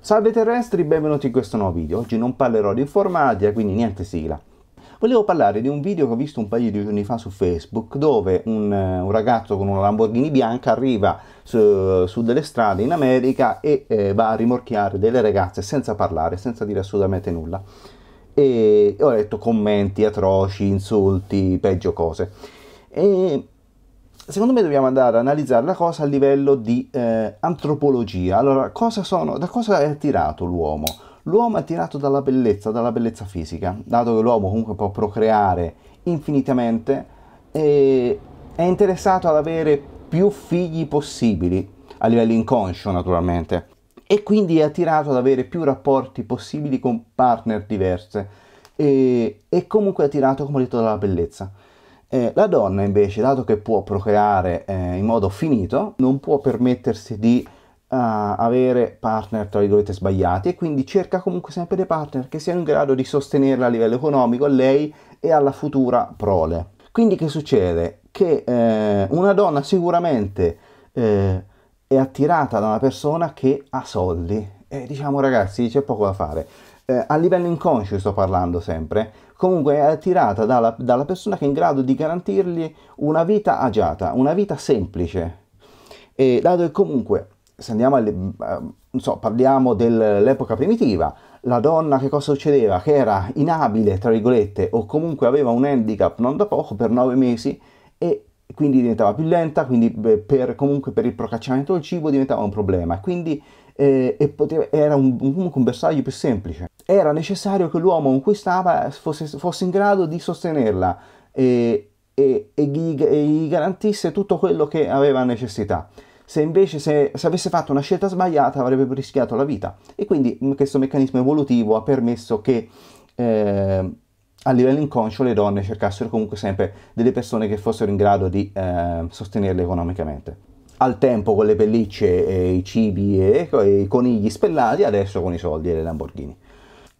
Salve terrestri, benvenuti in questo nuovo video. Oggi non parlerò di informatica, quindi niente sigla. Volevo parlare di un video che ho visto un paio di giorni fa su Facebook dove un, eh, un ragazzo con una Lamborghini bianca arriva su, su delle strade in America e eh, va a rimorchiare delle ragazze senza parlare, senza dire assolutamente nulla. E ho letto commenti atroci, insulti, peggio cose. E secondo me dobbiamo andare ad analizzare la cosa a livello di eh, antropologia. Allora, cosa sono, da cosa è attirato l'uomo? L'uomo è attirato dalla bellezza, dalla bellezza fisica, dato che l'uomo comunque può procreare infinitamente e è interessato ad avere più figli possibili, a livello inconscio naturalmente, e quindi è attirato ad avere più rapporti possibili con partner diverse e, e comunque è attirato, come ho detto, dalla bellezza. Eh, la donna invece, dato che può procreare eh, in modo finito, non può permettersi di uh, avere partner tra virgolette sbagliati e quindi cerca comunque sempre dei partner che siano in grado di sostenerla a livello economico a lei e alla futura prole. Quindi che succede? Che eh, una donna sicuramente eh, è attirata da una persona che ha soldi. E diciamo ragazzi, c'è poco da fare eh, a livello inconscio sto parlando sempre, comunque è attirata dalla, dalla persona che è in grado di garantirgli una vita agiata, una vita semplice. E dato che comunque, se andiamo alle, eh, so, parliamo dell'epoca primitiva, la donna che cosa succedeva? Che era inabile, tra virgolette, o comunque aveva un handicap non da poco per nove mesi e quindi diventava più lenta, quindi per, comunque per il procacciamento del cibo diventava un problema. Quindi eh, poteva, era un, comunque un bersaglio più semplice era necessario che l'uomo in cui stava fosse, fosse in grado di sostenerla e, e, e, gli, e, gli, garantisse tutto quello che aveva necessità. Se invece se, se, avesse fatto una scelta sbagliata avrebbe rischiato la vita. E quindi questo meccanismo evolutivo ha permesso che eh, a livello inconscio le donne cercassero comunque sempre delle persone che fossero in grado di eh, sostenerle economicamente al tempo con le pellicce, e i cibi e, i conigli spellati, adesso con i soldi e le Lamborghini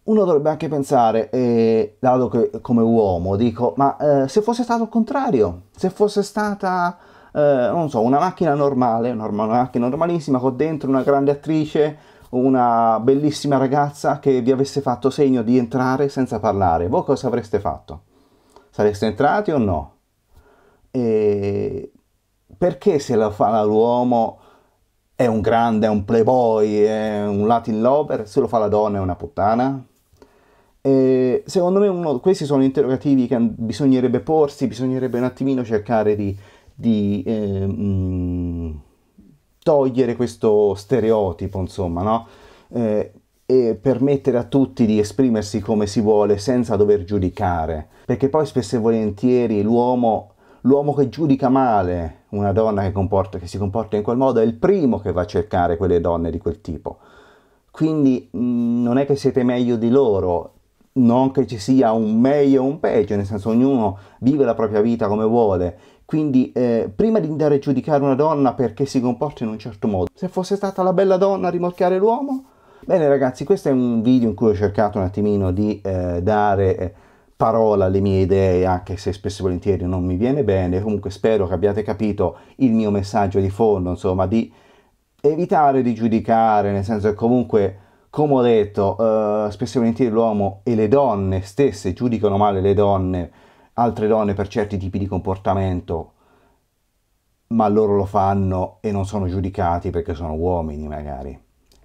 uno dovrebbe anche pensare, eh, dato che come uomo dico, ma eh, se fosse stato il contrario, se fosse stata, eh, non so, una macchina normale, una macchina normalissima con dentro una grande attrice, una bellissima ragazza che vi avesse fatto segno di entrare senza parlare, voi cosa avreste fatto? Sareste entrati o no? E perché se lo fa l'uomo è un grande, è un playboy, è un latin lover, se lo fa la donna è una puttana? secondo me uno, questi sono interrogativi che bisognerebbe porsi, bisognerebbe un attimino cercare di, di eh, mh, togliere questo stereotipo, insomma, no? Eh, e permettere a tutti di esprimersi come si vuole senza dover giudicare, perché poi spesso e volentieri l'uomo, l'uomo che giudica male una donna che, comporta, che si comporta in quel modo è il primo che va a cercare quelle donne di quel tipo. Quindi mh, non è che siete meglio di loro, non che ci sia un meglio o un peggio, nel senso ognuno vive la propria vita come vuole. Quindi eh, prima di andare a giudicare una donna perché si comporta in un certo modo, se fosse stata la bella donna a rimorchiare l'uomo? Bene ragazzi, questo è un video in cui ho cercato un attimino di eh, dare eh, parola alle mie idee, anche se spesso e volentieri non mi viene bene, comunque spero che abbiate capito il mio messaggio di fondo, insomma, di evitare di giudicare, nel senso che comunque come ho detto, eh, spesso e volentieri l'uomo e le donne stesse giudicano male le donne, altre donne per certi tipi di comportamento, ma loro lo fanno e non sono giudicati perché sono uomini magari.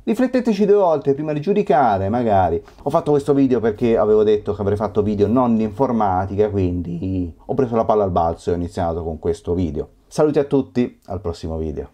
Rifletteteci due volte prima di giudicare, magari. Ho fatto questo video perché avevo detto che avrei fatto video non di informatica, quindi ho preso la palla al balzo e ho iniziato con questo video. Saluti a tutti, al prossimo video.